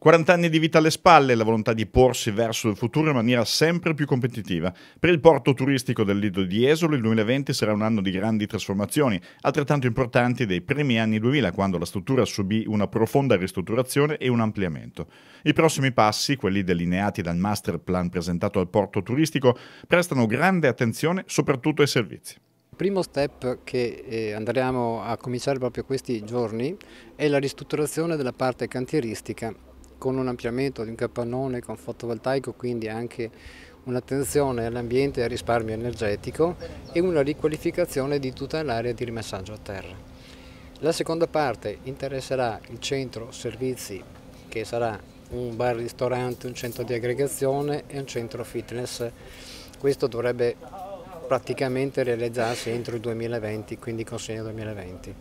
40 anni di vita alle spalle e la volontà di porsi verso il futuro in maniera sempre più competitiva. Per il porto turistico del Lido di Esolo il 2020 sarà un anno di grandi trasformazioni, altrettanto importanti dei primi anni 2000 quando la struttura subì una profonda ristrutturazione e un ampliamento. I prossimi passi, quelli delineati dal master plan presentato al porto turistico, prestano grande attenzione soprattutto ai servizi. Il primo step che eh, andremo a cominciare proprio questi giorni è la ristrutturazione della parte cantieristica con un ampliamento di un capannone con fotovoltaico, quindi anche un'attenzione all'ambiente e al risparmio energetico e una riqualificazione di tutta l'area di rimessaggio a terra. La seconda parte interesserà il centro servizi che sarà un bar ristorante, un centro di aggregazione e un centro fitness. Questo dovrebbe praticamente realizzarsi entro il 2020, quindi consegna 2020.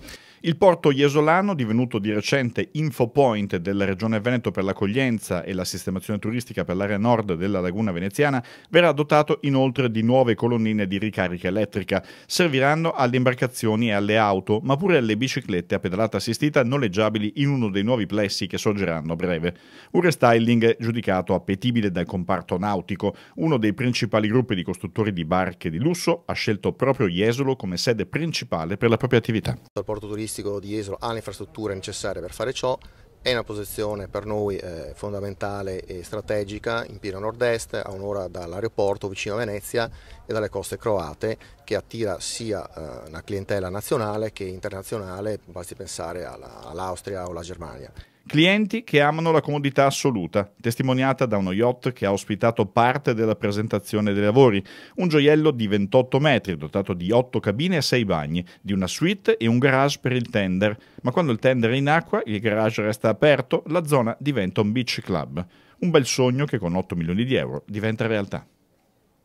Il porto Jesolano, divenuto di recente infopoint della Regione Veneto per l'accoglienza e la sistemazione turistica per l'area nord della laguna veneziana, verrà dotato inoltre di nuove colonnine di ricarica elettrica. Serviranno alle imbarcazioni e alle auto, ma pure alle biciclette a pedalata assistita noleggiabili in uno dei nuovi plessi che sorgeranno a breve. Un restyling giudicato appetibile dal comparto nautico. Uno dei principali gruppi di costruttori di barche di lusso ha scelto proprio Jesolo come sede principale per la propria attività. Il porto turistico turistico di Esolo ha le infrastrutture necessarie per fare ciò, è una posizione per noi eh, fondamentale e strategica in pieno nord-est, a un'ora dall'aeroporto vicino a Venezia e dalle coste croate, che attira sia eh, una clientela nazionale che internazionale, basti pensare alla, all'Austria o alla Germania. Clienti che amano la comodità assoluta, testimoniata da uno yacht che ha ospitato parte della presentazione dei lavori, un gioiello di 28 metri dotato di 8 cabine e 6 bagni, di una suite e un garage per il tender, ma quando il tender è in acqua, il garage resta aperto, la zona diventa un beach club, un bel sogno che con 8 milioni di euro diventa realtà.